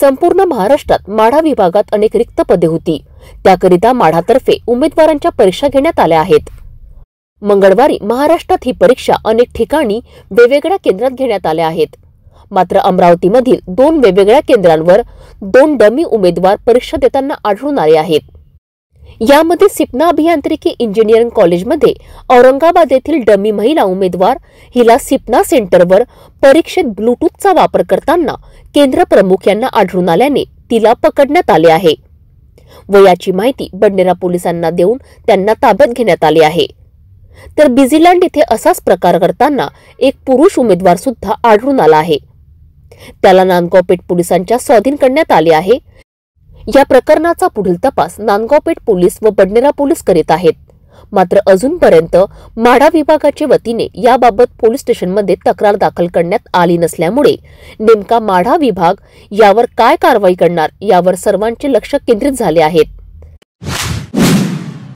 संपूर्ण महाराष्ट्रात माढा विभागात अनेक रिक्त पदे होती त्याकरिता माढातर्फे उमेदवारांच्या परीक्षा घेण्यात आल्या आहेत मंगळवारी महाराष्ट्रात ही परीक्षा अनेक ठिकाणी वेगवेगळ्या केंद्रात घेण्यात आल्या आहेत मात्र अमरावतीमधील दोन वेगवेगळ्या केंद्रांवर दोन डमी उमेदवार परीक्षा देताना आढळून आले आहेत यामध्ये सिपना अभियांत्रिकी इंजिनिअरिंग कॉलेजमध्ये औरंगाबाद येथील डमी महिला उमेदवार हिला सिपना सेंटरवर परीक्षेत ब्लूटूथचा वापर करताना केंद्र प्रमुख यांना आढळून आल्याने तिला पकडण्यात आले आहे व याची माहिती बडनेरा पोलिसांना देऊन त्यांना ताब्यात घेण्यात आले आहे तर बिझीलँड इथे असाच प्रकार करताना एक पुरुष उमेदवार सुद्धा आढळून आला आहे त्याला नांदगाव पोलिसांच्या स्वाधीन करण्यात आले आहे या प्रकरणाचा पुढील तपास नांदगावपेठ पोलीस व बडनेरा पोलीस करीत आहेत मात्र अजूनपर्यंत माढा विभागाच्या वतीने याबाबत पोलीस स्टेशनमध्ये तक्रार दाखल करण्यात आली नसल्यामुळे नेमका माढा विभाग यावर काय कारवाई करणार यावर सर्वांचे लक्ष केंद्रित झाले आहेत